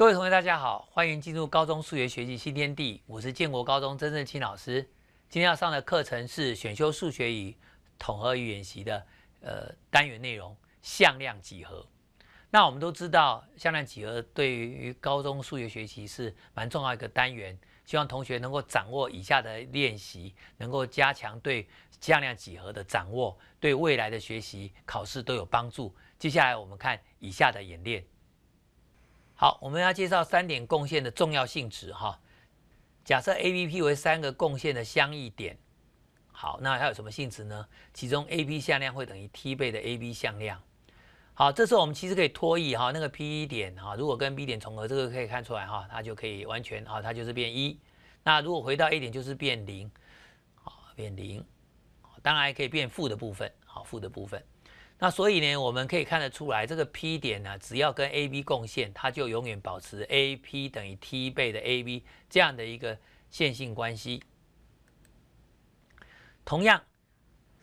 各位同学，大家好，欢迎进入高中数学学习新天地。我是建国高中曾正清老师。今天要上的课程是选修数学与统合与演习的呃单元内容向量几何。那我们都知道向量几何对于高中数学学习是蛮重要一个单元。希望同学能够掌握以下的练习，能够加强对向量几何的掌握，对未来的学习考试都有帮助。接下来我们看以下的演练。好，我们要介绍三点共线的重要性质哈。假设 A、B、P 为三个共线的相异点。好，那它有什么性质呢？其中 A、B 向量会等于 t 倍的 A、B 向量。好，这时候我们其实可以脱异哈，那个 P 一点哈，如果跟 B 点重合，这个可以看出来哈，它就可以完全啊，它就是变一。那如果回到 A 点，就是变零，变零。当然也可以变负的部分，好，负的部分。那所以呢，我们可以看得出来，这个 P 点呢，只要跟 AB 共线，它就永远保持 AP 等于 t 倍的 AB 这样的一个线性关系。同样，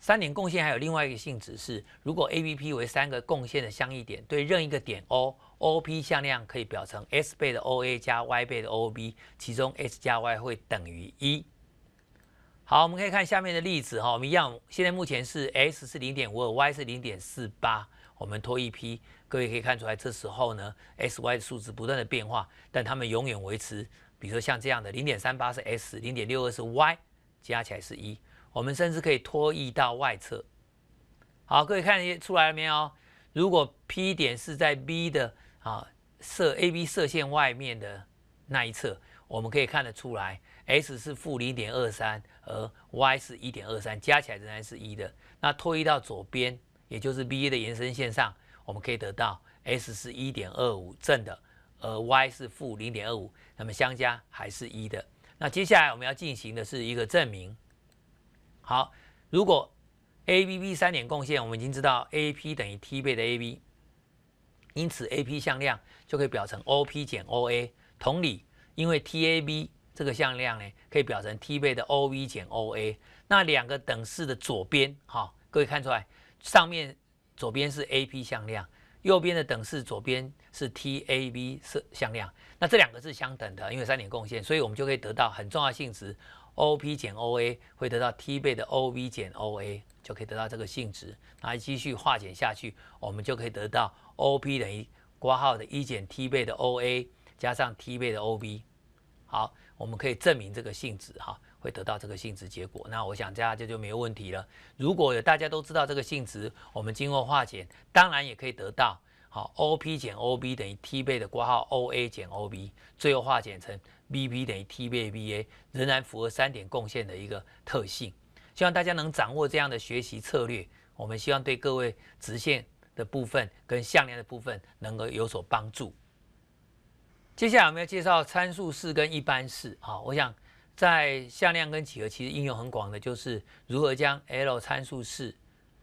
三点共线还有另外一个性质是：如果 A、B、P 为三个共线的相异点，对任一个点 O，OP 向量可以表成 s 倍的 OA 加 y 倍的 OB，其中 s 加 y 会等于一。好，我们可以看下面的例子哈，我们一样，现在目前是 S 是零点五二，Y 是零点四八，我们拖一批，各位可以看出来，这时候呢，S Y 的数值不断的变化，但它们永远维持，比如说像这样的零点三八是 S，零点六二是 Y，加起来是一。我们甚至可以拖移到外侧。好，各位看出来了没有？如果 P 点是在 B 的啊射 A B 射线外面的那一侧。我们可以看得出来，s 是负零点二三，而 y 是一点二三，加起来仍然是一的。那推移到左边，也就是 BA 的延伸线上，我们可以得到 s 是一点二五正的，而 y 是负零点二五，那么相加还是一的。那接下来我们要进行的是一个证明。好，如果 ABB 三点共线，我们已经知道 AP 等于 t 倍的 AB，因此 AP 向量就可以表成 OP 减 OA。同理。因为 T A B 这个向量呢，可以表成 t 倍的 O V 减 O A。那两个等式的左边，哈，各位看出来，上面左边是 A P 向量，右边的等式左边是 T A B 是向量。那这两个是相等的，因为三点共线，所以我们就可以得到很重要性质：O P 减 O A 会得到 t 倍的 O V 减 O A，就可以得到这个性质。来继续化简下去，我们就可以得到 O P 等于括号的一减 t 倍的 O A 加上 t 倍的 O b 好，我们可以证明这个性质哈，会得到这个性质结果。那我想这样就就没有问题了。如果有大家都知道这个性质，我们经过化简，当然也可以得到好 O P 减 O B 等于 t 倍的括号 O A 减 O B，最后化简成 B B 等于 t 倍 B A，仍然符合三点共线的一个特性。希望大家能掌握这样的学习策略，我们希望对各位直线的部分跟向量的部分能够有所帮助。接下来我们要介绍参数式跟一般式，好，我想在向量跟几何其实应用很广的，就是如何将 l 参数式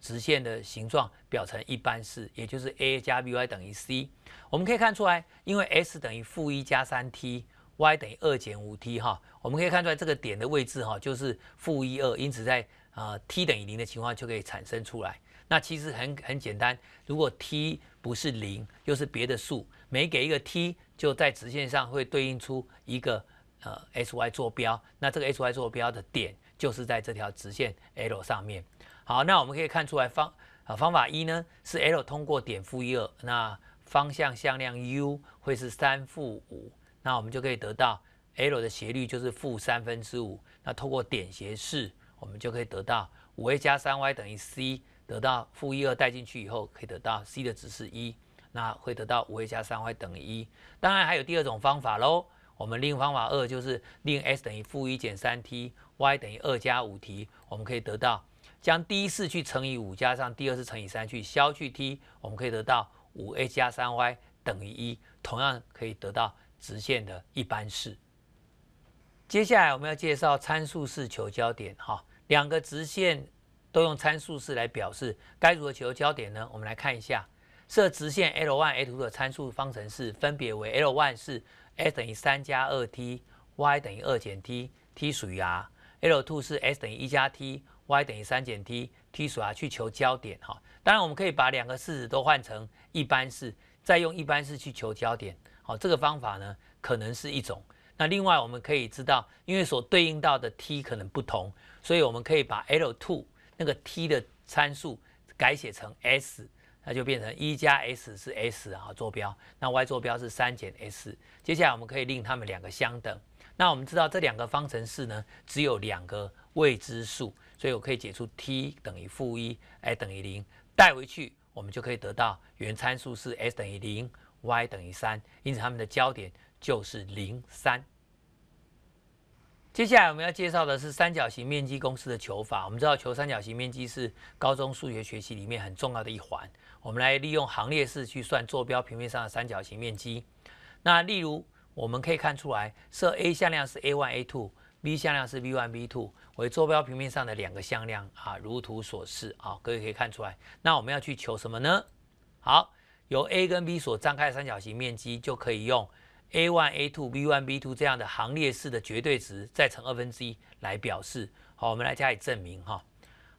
直线的形状表成一般式，也就是 a 加 b y 等于 c。我们可以看出来，因为 s 等于负一加三 t，y 等于二减五 t 哈，我们可以看出来这个点的位置哈，就是负一、二，因此在呃 t 等于零的情况就可以产生出来。那其实很很简单，如果 t 不是零，又是别的数，每给一个 t 就在直线上会对应出一个呃 s y 坐标，那这个 s y 坐标的点就是在这条直线 l 上面。好，那我们可以看出来方呃方法一呢是 l 通过点负一二，那方向向量 u 会是三负五，那我们就可以得到 l 的斜率就是负三分之五，那透过点斜式，我们就可以得到五 a 加三 y 等于 c。得到负一，二带进去以后，可以得到 c 的值是一，那会得到五 a 加三 y 等于一。当然还有第二种方法喽，我们用方法二就是令 x 等于负一减三 t，y 等于二加五 t，我们可以得到将第一次去乘以五加上第二次乘以三去消去 t，我们可以得到五 a 加三 y 等于一，同样可以得到直线的一般式。接下来我们要介绍参数式求交点哈，两个直线。都用参数式来表示，该如何求焦点呢？我们来看一下，设直线 l1、l2 的参数方程式分别为 l1 是 s 等于三加二 t，y 等于二减 t，t 属于 R；l2 是 s 等于一加 t，y 等于三减 t，t 属于 R。去求焦点哈，当然我们可以把两个式子都换成一般式，再用一般式去求焦点。好，这个方法呢，可能是一种。那另外我们可以知道，因为所对应到的 t 可能不同，所以我们可以把 l2 那个 t 的参数改写成 s，那就变成一加 s 是 s 啊坐标，那 y 坐标是三减 s。接下来我们可以令它们两个相等。那我们知道这两个方程式呢，只有两个未知数，所以我可以解出 t 等于负一，哎等于零。带回去，我们就可以得到原参数是 s 等于零，y 等于三。因此它们的交点就是零三。接下来我们要介绍的是三角形面积公式的求法。我们知道求三角形面积是高中数学学习里面很重要的一环。我们来利用行列式去算坐标平面上的三角形面积。那例如我们可以看出来，设 a 向量是 a1、a2，b 向量是 b1、b2 为坐标平面上的两个向量啊，如图所示啊，各位可以看出来。那我们要去求什么呢？好，由 a 跟 b 所张开的三角形面积就可以用。A one, A two, B one, B two 这样的行列式的绝对值再乘二分之一来表示。好，我们来加以证明哈。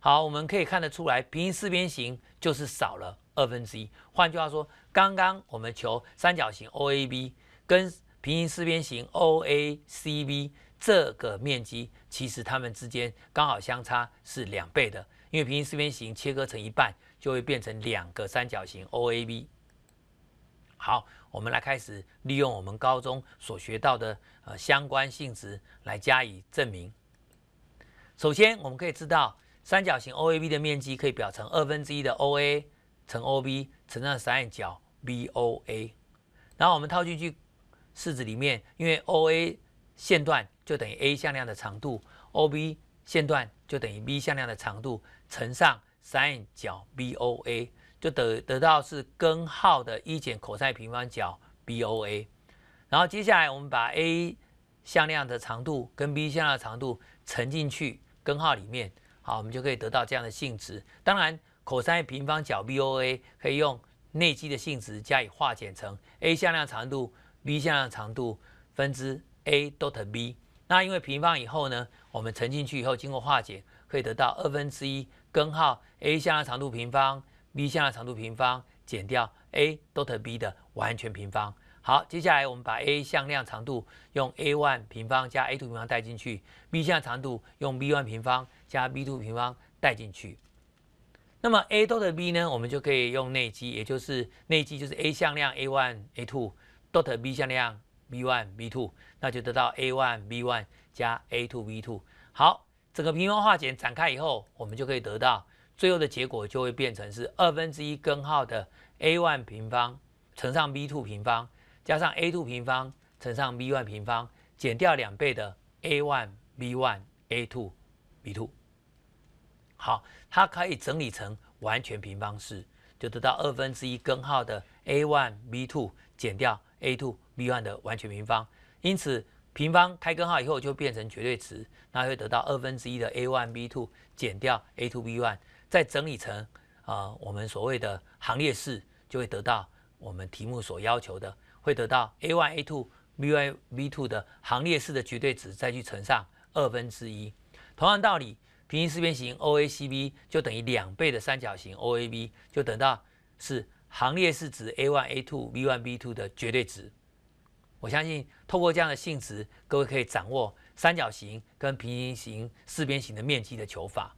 好，我们可以看得出来，平行四边形就是少了二分之一。换句话说，刚刚我们求三角形 OAB 跟平行四边形 OACV 这个面积，其实它们之间刚好相差是两倍的，因为平行四边形切割成一半就会变成两个三角形 OAB。好，我们来开始利用我们高中所学到的呃相关性质来加以证明。首先，我们可以知道三角形 OAB 的面积可以表成二分之一的 OA 乘 OB 乘上 sin 角 BOA。然后我们套进去式子里面，因为 OA 线段就等于 A 向量的长度，OB 线段就等于 B 向量的长度乘上 sin 角 BOA。就得得到是根号的一减 cos 平方角 BOA，然后接下来我们把 a 向量的长度跟 b 向量的长度乘进去根号里面，好，我们就可以得到这样的性质。当然，cos 平方角 BOA 可以用内积的性质加以化简成 a 向量长度 b 向量长度分之 a dot b。那因为平方以后呢，我们乘进去以后，经过化简可以得到二分之一根号 a 向量长度平方。b 向量长度平方减掉 a dot b 的完全平方。好，接下来我们把 a 向量长度用 a one 平方加 a two 平方带进去，b 向量长度用 b one 平方加 b two 平方带进去。那么 a dot b 呢？我们就可以用内积，也就是内积就是 a 向量 a one a two dot b 向量 b one b two，那就得到 a one b one 加 a two b two。好，整个平方化简展开以后，我们就可以得到。最后的结果就会变成是二分之一根号的 a one 平方乘上 b two 平方，加上 a two 平方乘上 b one 平方，减掉两倍的 a one b one a two b two。好，它可以整理成完全平方式，就得到二分之一根号的 a one b two 减掉 a two b one 的完全平方。因此平方开根号以后就变成绝对值，那会得到二分之一的 a one b two 减掉 a two b one。再整理成啊，我们所谓的行列式，就会得到我们题目所要求的，会得到 a1 a2 b1 b2 的行列式的绝对值，再去乘上二分之一。同样道理，平行四边形 OACB 就等于两倍的三角形 OAB，就等到是行列式值 a1 a2 b1 b2 的绝对值。我相信透过这样的性质，各位可以掌握三角形跟平行四边形的面积的求法。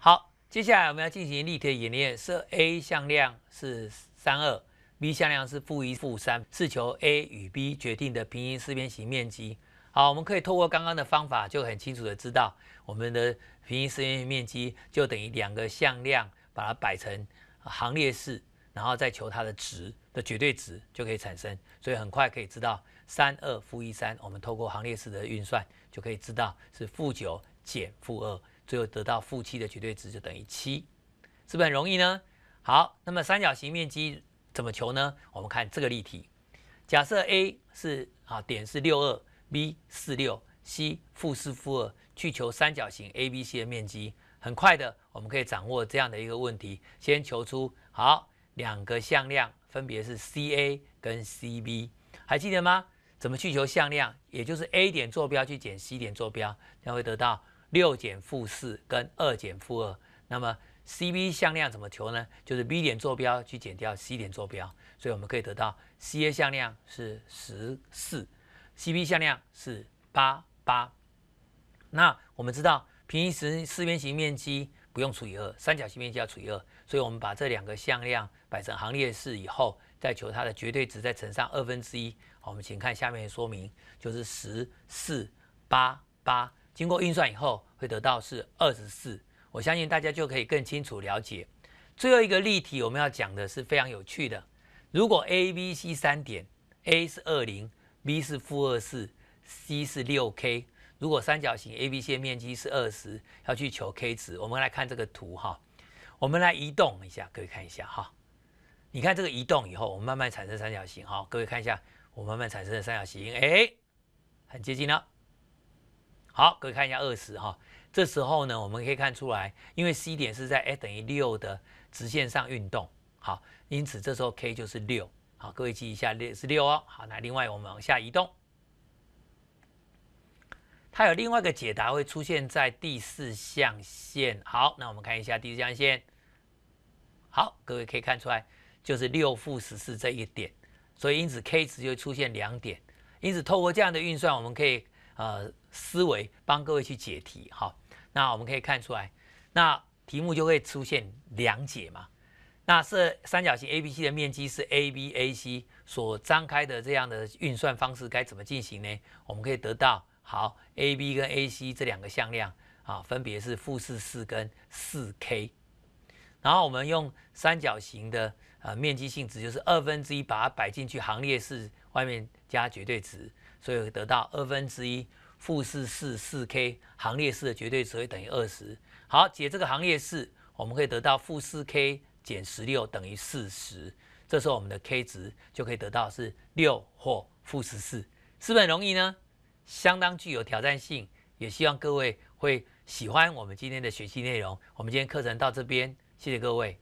好，接下来我们要进行例题演练。设 a 向量是三二，b 向量是负一负三，试求 a 与 b 决定的平行四边形面积。好，我们可以透过刚刚的方法，就很清楚的知道，我们的平行四边形面积就等于两个向量把它摆成行列式，然后再求它的值的绝对值就可以产生。所以很快可以知道三二负一三，我们透过行列式的运算就可以知道是负九减负二。最后得到负七的绝对值就等于七，是不是很容易呢？好，那么三角形面积怎么求呢？我们看这个例题，假设 A 是啊点是六二，B 四六，C 负四负二，去求三角形 ABC 的面积。很快的，我们可以掌握这样的一个问题：先求出好两个向量，分别是 CA 跟 CB，还记得吗？怎么去求向量？也就是 A 点坐标去减 C 点坐标，将会得到。六减负四跟二减负二，那么 C B 向量怎么求呢？就是 B 点坐标去减掉 C 点坐标，所以我们可以得到 C A 向量是十四，C B 向量是八八。那我们知道平行四边形面积不用除以二，三角形面积要除以二，所以我们把这两个向量摆成行列式以后，再求它的绝对值，再乘上二分之一。好，我们请看下面的说明，就是十四八八。经过运算以后，会得到是二十四。我相信大家就可以更清楚了解。最后一个例题，我们要讲的是非常有趣的。如果 A、B、C 三点，A 是二零，B 是负二四，C 是六 k。如果三角形 ABC 的面积是二十，要去求 k 值。我们来看这个图哈，我们来移动一下，各位看一下哈。你看这个移动以后，我们慢慢产生三角形哈。各位看一下，我慢慢产生的三角形，哎，很接近了。好，各位看一下二十哈，这时候呢，我们可以看出来，因为 C 点是在 x 等于六的直线上运动，好，因此这时候 k 就是六，好，各位记一下六是六哦，好，那另外我们往下移动，它有另外一个解答会出现在第四象限，好，那我们看一下第四象限，好，各位可以看出来就是六负十四这一点，所以因此 k 值就会出现两点，因此透过这样的运算，我们可以。呃，思维帮各位去解题哈，那我们可以看出来，那题目就会出现两解嘛。那设三角形 ABC 的面积是 AB、AC 所张开的这样的运算方式该怎么进行呢？我们可以得到，好，AB 跟 AC 这两个向量啊，分别是负四四跟四 k。然后我们用三角形的呃面积性质，就是二分之一把它摆进去行列式外面加绝对值。所以会得到二分之一负四四四 k 行列式的绝对值会等于二十。好，解这个行列式，我们可以得到负四 k 减十六等于四十。这时候我们的 k 值就可以得到是六或负十四，是不是很容易呢？相当具有挑战性，也希望各位会喜欢我们今天的学习内容。我们今天课程到这边，谢谢各位。